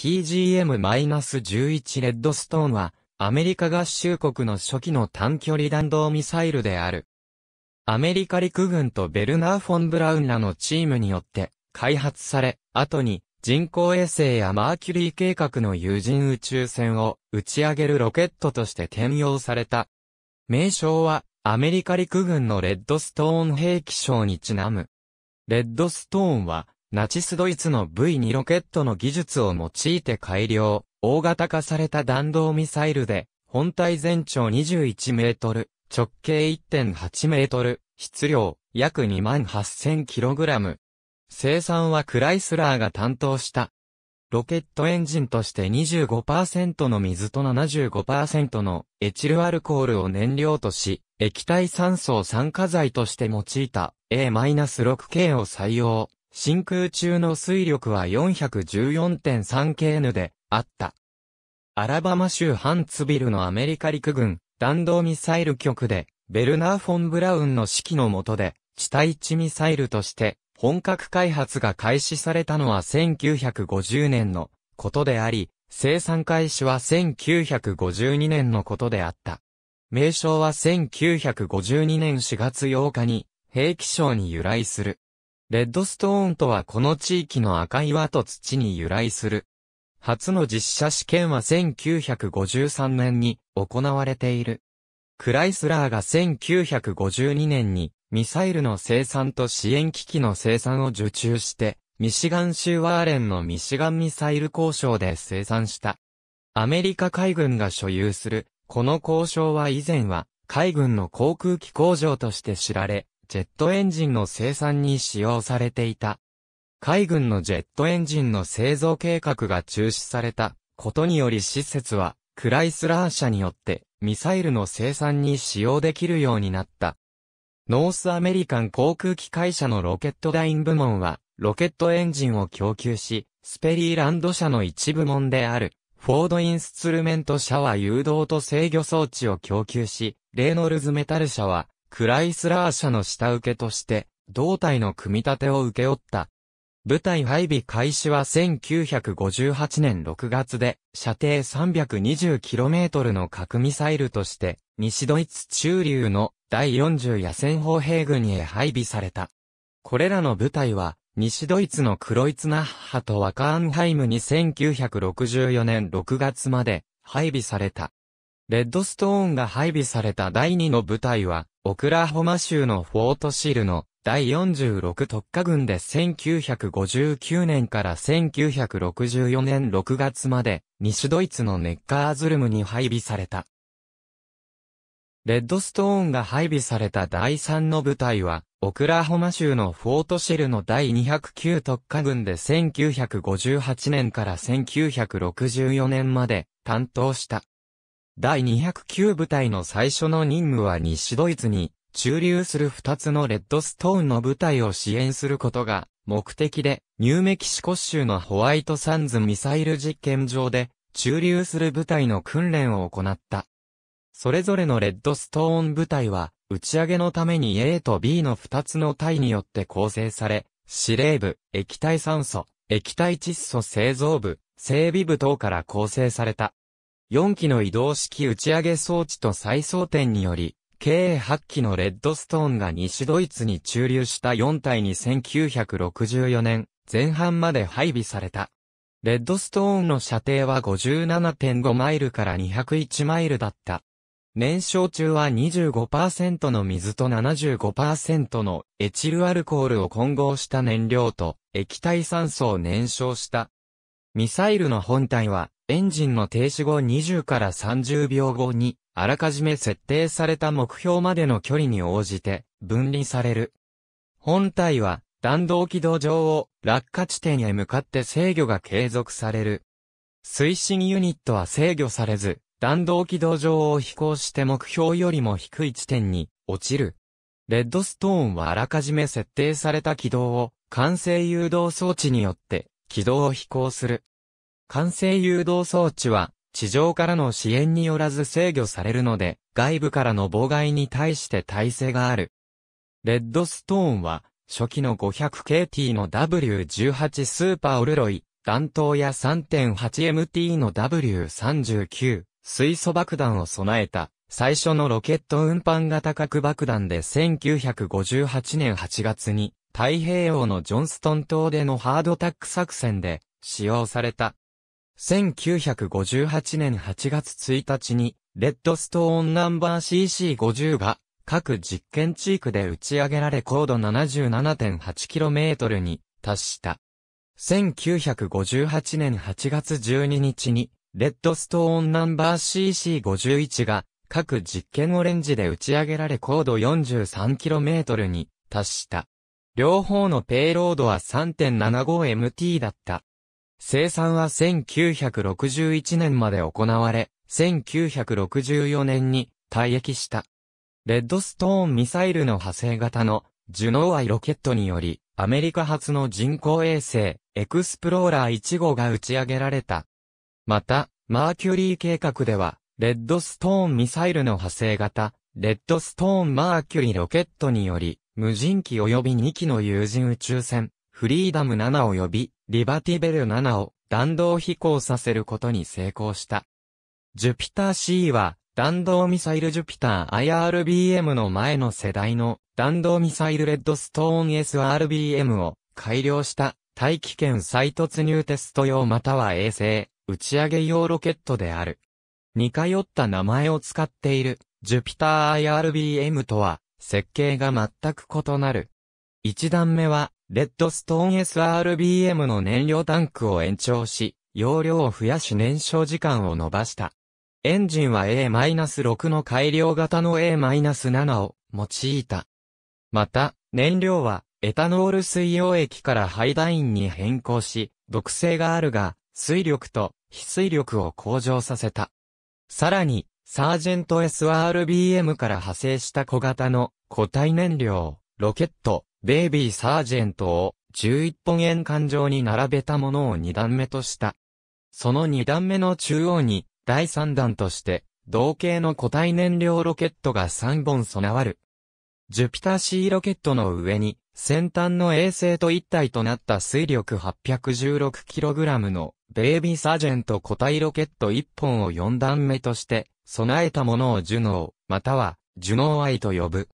PGM-11 レッドストーンは、アメリカ合衆国の初期の短距離弾道ミサイルである。アメリカ陸軍とベルナー・フォン・ブラウンらのチームによって開発され、後に人工衛星やマーキュリー計画の有人宇宙船を打ち上げるロケットとして転用された。名称はアメリカ陸軍のレッドストーン兵器賞にちなむ。レッドストーンはナチスドイツの V2 ロケットの技術を用いて改良、大型化された弾道ミサイルで、本体全長21メートル、直径1.8メートル、質量約2万8000キログラム。生産はクライスラーが担当した。ロケットエンジンとして25%の水と75%のエチルアルコールを燃料とし、液体酸素を酸化剤として用いた A-6K を採用。真空中の水力は 414.3kN であった。アラバマ州ハンツビルのアメリカ陸軍弾道ミサイル局で、ベルナー・フォン・ブラウンの指揮の下で、地対地ミサイルとして本格開発が開始されたのは1950年のことであり、生産開始は1952年のことであった。名称は1952年4月8日に、兵器省に由来する。レッドストーンとはこの地域の赤岩と土に由来する。初の実写試験は1953年に行われている。クライスラーが1952年にミサイルの生産と支援機器の生産を受注して、ミシガン州ワーレンのミシガンミサイル交渉で生産した。アメリカ海軍が所有する、この交渉は以前は海軍の航空機工場として知られ、ジェットエンジンの生産に使用されていた。海軍のジェットエンジンの製造計画が中止されたことにより施設はクライスラー社によってミサイルの生産に使用できるようになった。ノースアメリカン航空機会社のロケットライン部門はロケットエンジンを供給し、スペリーランド社の一部門であるフォードインストゥルメント社は誘導と制御装置を供給し、レーノルズメタル社はクライスラー社の下請けとして、胴体の組み立てを請け負った。部隊配備開始は1958年6月で、射程 320km の核ミサイルとして、西ドイツ中流の第40野戦砲兵軍へ配備された。これらの部隊は、西ドイツのクロイツナッハとワカーンハイムに1964年6月まで配備された。レッドストーンが配備された第2の部隊は、オクラホマ州のフォートシルの第46特化軍で1959年から1964年6月まで西ドイツのネッカーズルムに配備された。レッドストーンが配備された第3の部隊は、オクラホマ州のフォートシェルの第209特化軍で1958年から1964年まで担当した。第209部隊の最初の任務は西ドイツに駐留する2つのレッドストーンの部隊を支援することが目的で、ニューメキシコ州のホワイトサンズミサイル実験場で駐留する部隊の訓練を行った。それぞれのレッドストーン部隊は、打ち上げのために A と B の2つの隊によって構成され、司令部、液体酸素、液体窒素製造部、整備部等から構成された。4機の移動式打ち上げ装置と再装填により、計8機のレッドストーンが西ドイツに駐留した4体に1964年前半まで配備された。レッドストーンの射程は57.5マイルから201マイルだった。燃焼中は25%の水と75%のエチルアルコールを混合した燃料と液体酸素を燃焼した。ミサイルの本体はエンジンの停止後20から30秒後に、あらかじめ設定された目標までの距離に応じて、分離される。本体は、弾道軌道上を落下地点へ向かって制御が継続される。推進ユニットは制御されず、弾道軌道上を飛行して目標よりも低い地点に落ちる。レッドストーンはあらかじめ設定された軌道を完成誘導装置によって軌道を飛行する。管制誘導装置は、地上からの支援によらず制御されるので、外部からの妨害に対して耐性がある。レッドストーンは、初期の 500KT の W18 スーパーオルロイ、弾頭や 3.8MT の W39、水素爆弾を備えた、最初のロケット運搬型核爆弾で1958年8月に、太平洋のジョンストン島でのハードタック作戦で、使用された。1958年8月1日に、レッドストーンナンバー CC50 が、各実験地域で打ち上げられ高度 77.8km に達した。1958年8月12日に、レッドストーンナンバー CC51 が、各実験オレンジで打ち上げられ高度 43km に達した。両方のペイロードは 3.75MT だった。生産は1961年まで行われ、1964年に退役した。レッドストーンミサイルの派生型のジュノーアイロケットにより、アメリカ初の人工衛星、エクスプローラー1号が打ち上げられた。また、マーキュリー計画では、レッドストーンミサイルの派生型、レッドストーンマーキュリーロケットにより、無人機及び2機の有人宇宙船、フリーダム7及びリバティベル7を弾道飛行させることに成功した。ジュピター C は、弾道ミサイルジュピター IRBM の前の世代の弾道ミサイルレッドストーン SRBM を改良した大気圏再突入テスト用または衛星打ち上げ用ロケットである。似通った名前を使っているジュピター IRBM とは設計が全く異なる。一段目はレッドストーン SRBM の燃料タンクを延長し、容量を増やし燃焼時間を伸ばした。エンジンは A-6 の改良型の A-7 を用いた。また、燃料はエタノール水溶液から排ダインに変更し、毒性があるが、水力と非水力を向上させた。さらに、サージェント SRBM から派生した小型の固体燃料、ロケット、ベイビーサージェントを11本円環状に並べたものを2段目とした。その2段目の中央に、第3弾として、同型の固体燃料ロケットが3本備わる。ジュピター C ロケットの上に、先端の衛星と一体となった水力 816kg のベイビーサージェント固体ロケット1本を4段目として、備えたものをジュノー、または、ジュノーアイと呼ぶ。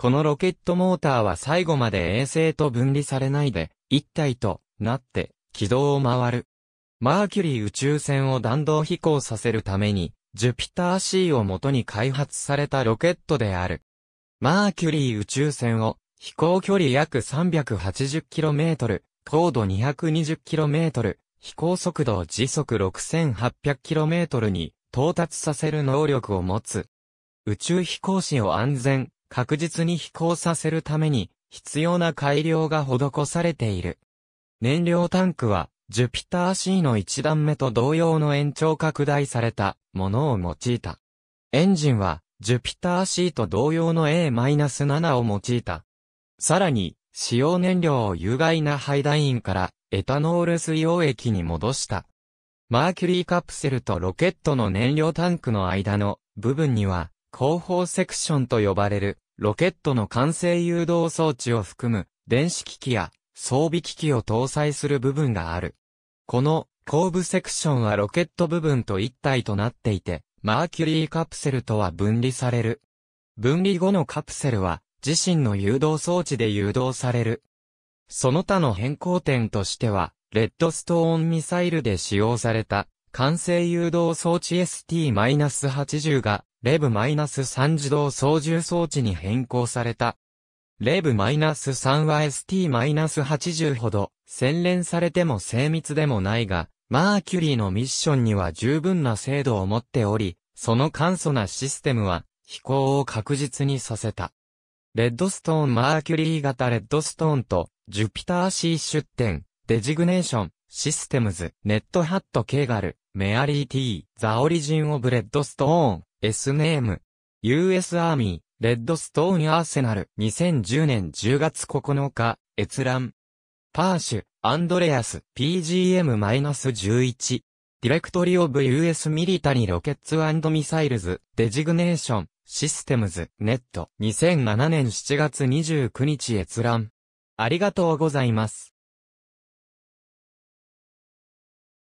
このロケットモーターは最後まで衛星と分離されないで、一体となって軌道を回る。マーキュリー宇宙船を弾道飛行させるために、ジュピター C を元に開発されたロケットである。マーキュリー宇宙船を飛行距離約 380km、高度 220km、飛行速度時速 6800km に到達させる能力を持つ。宇宙飛行士を安全、確実に飛行させるために必要な改良が施されている。燃料タンクは、ジュピター C の1段目と同様の延長拡大されたものを用いた。エンジンは、ジュピター C と同様の A-7 を用いた。さらに、使用燃料を有害な排イ員からエタノール水溶液に戻した。マーキュリーカプセルとロケットの燃料タンクの間の部分には後方セクションと呼ばれる、ロケットの完成誘導装置を含む、電子機器や装備機器を搭載する部分がある。この後部セクションはロケット部分と一体となっていて、マーキュリーカプセルとは分離される。分離後のカプセルは自身の誘導装置で誘導される。その他の変更点としては、レッドストーンミサイルで使用された完成誘導装置 ST-80 がレブ -3 自動操縦装置に変更された。レブ -3 は ST-80 ほど洗練されても精密でもないが、マーキュリーのミッションには十分な精度を持っており、その簡素なシステムは飛行を確実にさせた。レッドストーンマーキュリー型レッドストーンとジュピター C 出展、デジグネーション、システムズ、ネットハットケーガル、メアリー T、ザオリジンオブレッドストーン、S ネーム、US a r m ー、レッドストーンアーセナル、2010年10月9日、閲覧。パーシュ、アンドレアス、PGM-11。ディレクトリオブ US ミリタリーロケッツミサイルズ、デジグネーション、システムズ、ネット、2007年7月29日閲覧。ありがとうございます。